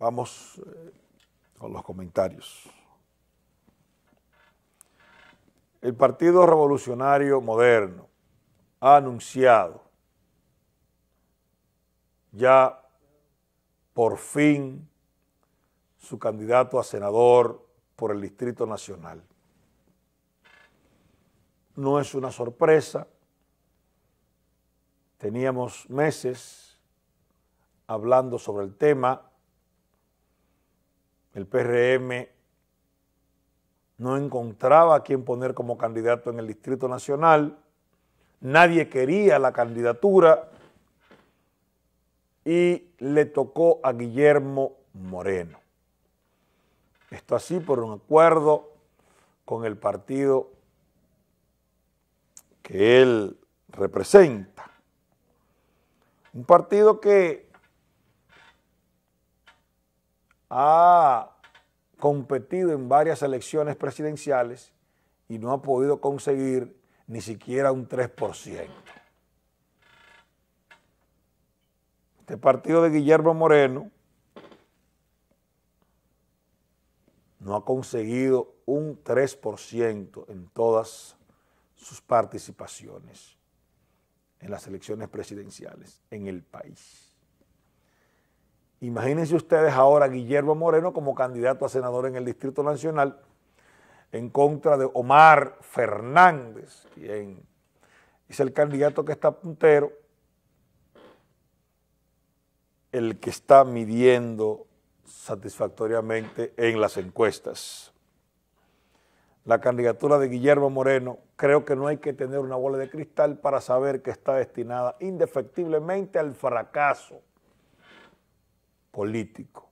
Vamos eh, con los comentarios. El Partido Revolucionario Moderno ha anunciado ya por fin su candidato a senador por el Distrito Nacional. No es una sorpresa, teníamos meses hablando sobre el tema, el PRM no encontraba a quien poner como candidato en el Distrito Nacional, nadie quería la candidatura y le tocó a Guillermo Moreno. Esto así por un acuerdo con el partido que él representa. Un partido que ha competido en varias elecciones presidenciales y no ha podido conseguir ni siquiera un 3%. Este partido de Guillermo Moreno no ha conseguido un 3% en todas sus participaciones en las elecciones presidenciales en el país. Imagínense ustedes ahora a Guillermo Moreno como candidato a senador en el Distrito Nacional en contra de Omar Fernández, quien es el candidato que está puntero, el que está midiendo satisfactoriamente en las encuestas. La candidatura de Guillermo Moreno, creo que no hay que tener una bola de cristal para saber que está destinada indefectiblemente al fracaso político.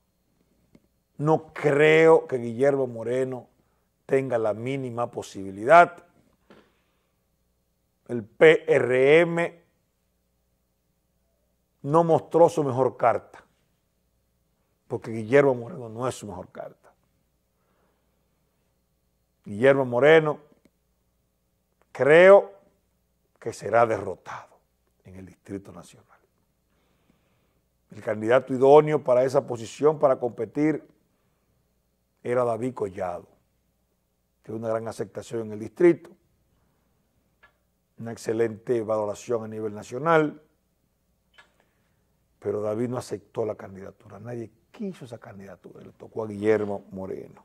No creo que Guillermo Moreno tenga la mínima posibilidad. El PRM no mostró su mejor carta, porque Guillermo Moreno no es su mejor carta. Guillermo Moreno creo que será derrotado en el Distrito Nacional. El candidato idóneo para esa posición, para competir, era David Collado. tuvo una gran aceptación en el distrito, una excelente valoración a nivel nacional, pero David no aceptó la candidatura, nadie quiso esa candidatura, le tocó a Guillermo Moreno.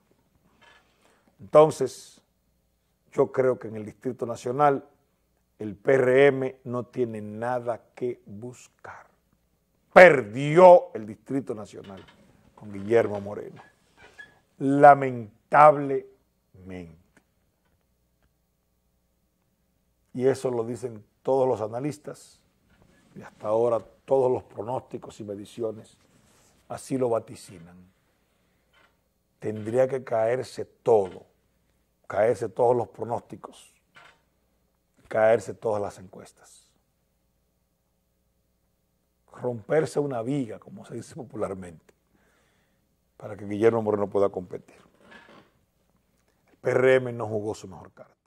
Entonces, yo creo que en el Distrito Nacional el PRM no tiene nada que buscar perdió el Distrito Nacional con Guillermo Moreno. Lamentablemente. Y eso lo dicen todos los analistas y hasta ahora todos los pronósticos y mediciones así lo vaticinan. Tendría que caerse todo, caerse todos los pronósticos, caerse todas las encuestas romperse una viga, como se dice popularmente, para que Guillermo Moreno pueda competir. El PRM no jugó su mejor carta.